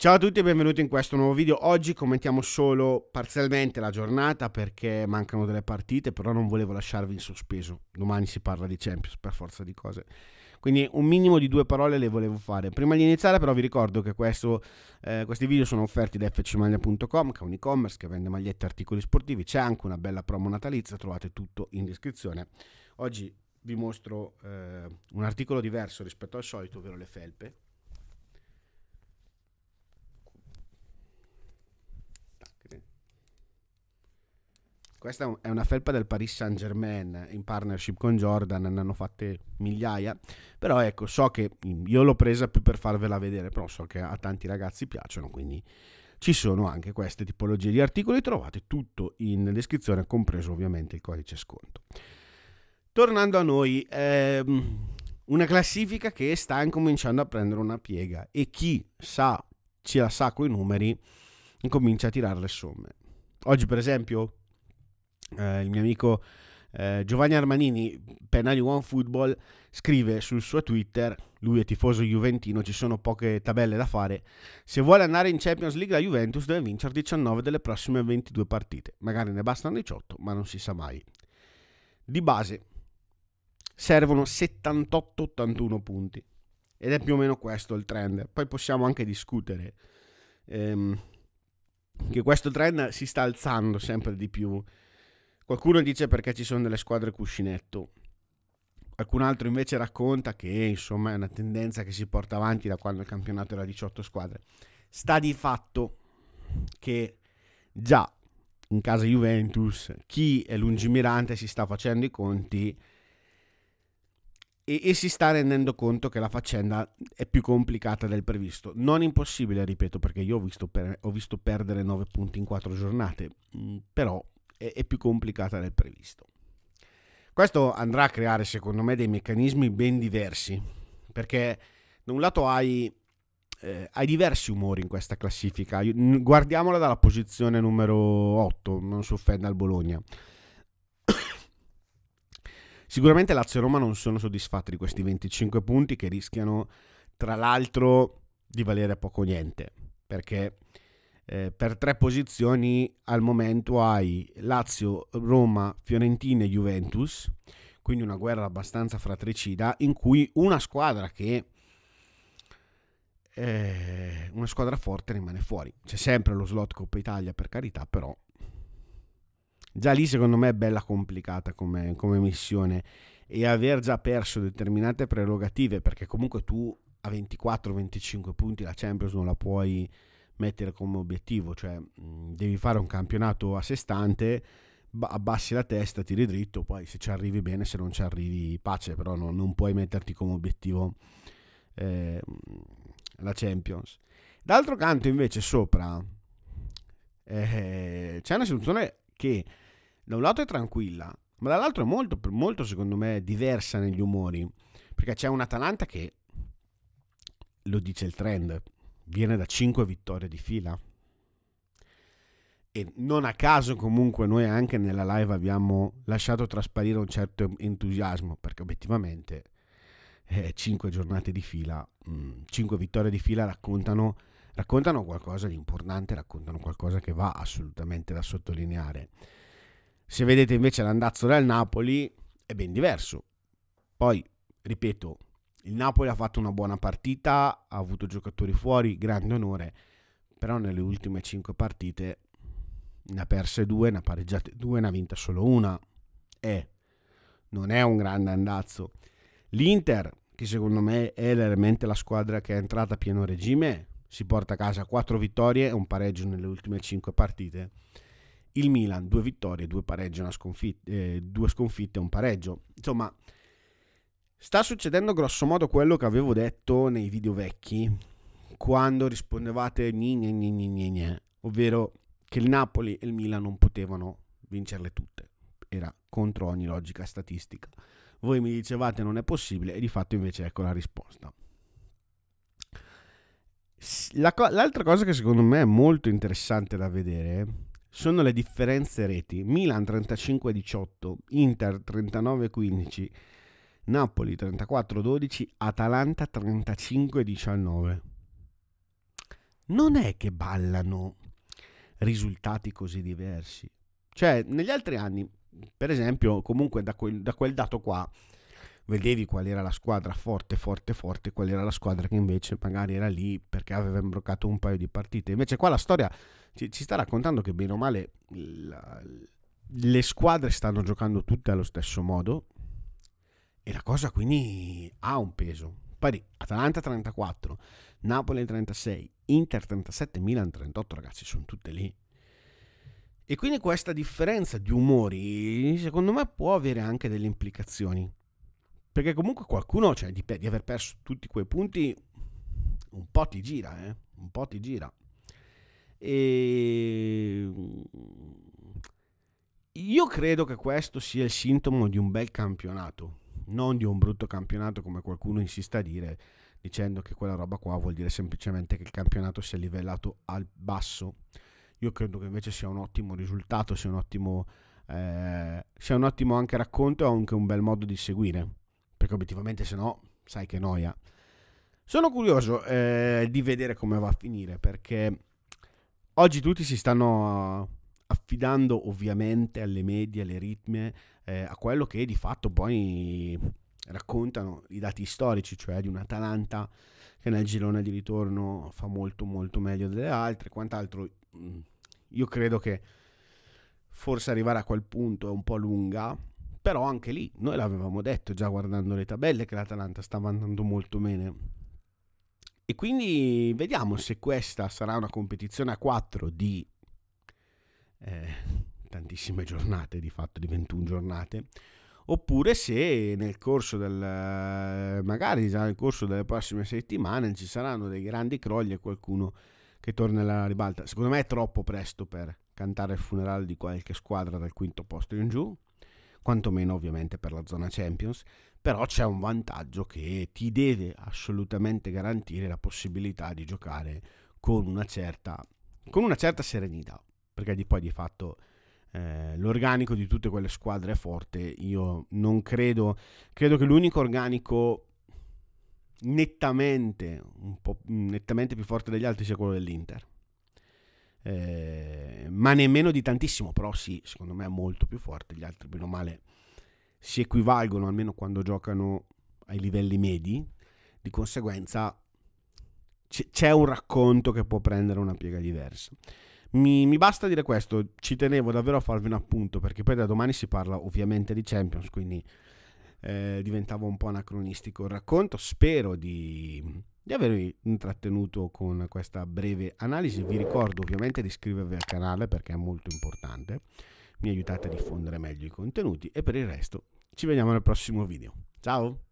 Ciao a tutti e benvenuti in questo nuovo video. Oggi commentiamo solo parzialmente la giornata perché mancano delle partite, però non volevo lasciarvi in sospeso. Domani si parla di Champions per forza di cose. Quindi un minimo di due parole le volevo fare. Prima di iniziare però vi ricordo che questo, eh, questi video sono offerti da fcmaglia.com, che è un e-commerce che vende magliette e articoli sportivi. C'è anche una bella promo natalizia, trovate tutto in descrizione. Oggi vi mostro eh, un articolo diverso rispetto al solito, ovvero le felpe Questa è una felpa del Paris Saint Germain eh, in partnership con Jordan, ne hanno fatte migliaia, però ecco, so che io l'ho presa più per farvela vedere, però so che a tanti ragazzi piacciono, quindi ci sono anche queste tipologie di articoli, trovate tutto in descrizione, compreso ovviamente il codice sconto. Tornando a noi, ehm, una classifica che sta incominciando a prendere una piega e chi sa, ce la sa con i numeri, incomincia a tirare le somme. Oggi per esempio eh, il mio amico eh, Giovanni Armanini, Penali One Football, scrive sul suo Twitter, lui è tifoso juventino, ci sono poche tabelle da fare, se vuole andare in Champions League la Juventus deve vincere 19 delle prossime 22 partite, magari ne bastano 18, ma non si sa mai. Di base servono 78-81 punti ed è più o meno questo il trend, poi possiamo anche discutere ehm, che questo trend si sta alzando sempre di più Qualcuno dice perché ci sono delle squadre cuscinetto. Qualcun altro invece racconta che insomma è una tendenza che si porta avanti da quando il campionato era 18 squadre. Sta di fatto che già in casa Juventus chi è lungimirante si sta facendo i conti e, e, si sta rendendo conto che la faccenda è più complicata del previsto. Non impossibile, ripeto, perché io ho visto, per, ho visto perdere 9 punti in 4 giornate, mm, però è, è più complicata del previsto. Questo andrà a creare, secondo me, dei meccanismi ben diversi, perché da un lato hai, eh, hai diversi umori in questa classifica. Guardiamola dalla posizione numero 8, non si offenda al Bologna. Sicuramente Lazio e Roma non sono soddisfatti di questi 25 punti che rischiano, tra l'altro, di valere poco niente, perché eh, per tre posizioni al momento hai Lazio, Roma, Fiorentina e Juventus, quindi una guerra abbastanza fratricida in cui una squadra che eh, una squadra forte rimane fuori. C'è sempre lo slot Coppa Italia per carità, però già lì secondo me è bella complicata come, come missione e aver già perso determinate prerogative perché comunque tu a 24-25 punti la Champions non la puoi mettere come obiettivo, cioè mh, devi fare un campionato a sé stante, abbassi la testa, tiri dritto, poi se ci arrivi bene, se non ci arrivi pace, però no, non puoi metterti come obiettivo eh, la Champions. D'altro canto invece sopra eh, c'è una situazione che da un lato è tranquilla, ma dall'altro è molto, molto secondo me diversa negli umori, perché c'è un Atalanta che lo dice il trend, viene da 5 vittorie di fila. E non a caso comunque noi anche nella live abbiamo lasciato trasparire un certo entusiasmo, perché obiettivamente eh, 5 giornate di fila, mh, mm, 5 vittorie di fila raccontano, raccontano qualcosa di importante, raccontano qualcosa che va assolutamente da sottolineare. Se vedete invece l'andazzo del Napoli è ben diverso. Poi, ripeto, il Napoli ha fatto una buona partita, ha avuto giocatori fuori, grande onore, però nelle ultime 5 partite ne ha perse 2, ne ha pareggiate 2, ne ha vinta solo una. E non è un grande andazzo. L'Inter, che secondo me è veramente la squadra che è entrata a pieno regime, si porta a casa 4 vittorie e un pareggio nelle ultime 5 partite. Il Milan, 2 vittorie, 2 pareggi, una sconfit- eh, due sconfitte e un pareggio. Insomma, Sta succedendo grossomodo quello che avevo detto nei video vecchi, quando rispondevate gne gne gne gne gne, ovvero che il Napoli e il Milan non potevano vincerle tutte. Era contro ogni logica statistica. Voi mi dicevate non è possibile e di fatto invece ecco la risposta. La co- l'altra cosa che secondo me è molto interessante da vedere sono le differenze reti. Milan 35-18, Inter 39-15 Napoli 34-12, Atalanta 35-19. Non è che ballano risultati così diversi. Cioè, negli altri anni, per esempio, comunque da quel, da quel dato qua, vedevi qual era la squadra forte, forte, forte, qual era la squadra che invece magari era lì perché aveva imbroccato un paio di partite. Invece qua la storia ci, ci sta raccontando che bene o male la, le squadre stanno giocando tutte allo stesso modo, e la cosa quindi ha un peso. Poi Atalanta 34, Napoli 36, Inter 37, Milan 38, ragazzi, sono tutte lì. E quindi questa differenza di umori, secondo me, può avere anche delle implicazioni. Perché comunque qualcuno, cioè, di, di aver perso tutti quei punti, un po' ti gira, eh? Un po' ti gira. E... Ehm, io credo che questo sia il sintomo di un bel campionato non di un brutto campionato come qualcuno insiste a dire, dicendo che quella roba qua vuol dire semplicemente che il campionato si è livellato al basso. Io credo che invece sia un ottimo risultato, sia un ottimo, eh, sia un ottimo anche racconto e anche un bel modo di seguire, perché obiettivamente se no sai che noia. Sono curioso eh, di vedere come va a finire perché oggi tutti si stanno affidando ovviamente alle medie, alle ritme, eh, a quello che di fatto poi raccontano i dati storici, cioè di un'Atalanta che nel girone di ritorno fa molto molto meglio delle altre, quant'altro mm, io credo che forse arrivare a quel punto è un po' lunga, però anche lì noi l'avevamo detto già guardando le tabelle che l'Atalanta stava andando molto bene. E quindi vediamo se questa sarà una competizione a 4 di eh, tantissime giornate, di fatto di 21 giornate, oppure se nel corso del eh, magari già nel corso delle prossime settimane ci saranno dei grandi crolli e qualcuno che torna alla ribalta. Secondo me è troppo presto per cantare il funerale di qualche squadra dal quinto posto in giù, quantomeno ovviamente per la zona Champions, però c'è un vantaggio che ti deve assolutamente garantire la possibilità di giocare con una certa, con una certa serenità perché di poi di fatto eh, l'organico di tutte quelle squadre è forte, io non credo, credo che l'unico organico nettamente, un po', nettamente più forte degli altri sia quello dell'Inter. Eh, ma nemmeno di tantissimo, però sì, secondo me è molto più forte, gli altri bene o male si equivalgono almeno quando giocano ai livelli medi, di conseguenza c'è un racconto che può prendere una piega diversa. Mi, mi, basta dire questo, ci tenevo davvero a farvi un appunto perché poi da domani si parla ovviamente di Champions, quindi eh, diventava un po' anacronistico il racconto. Spero di, di avervi intrattenuto con questa breve analisi. Vi ricordo ovviamente di iscrivervi al canale perché è molto importante, mi aiutate a diffondere meglio i contenuti e per il resto ci vediamo nel prossimo video. Ciao!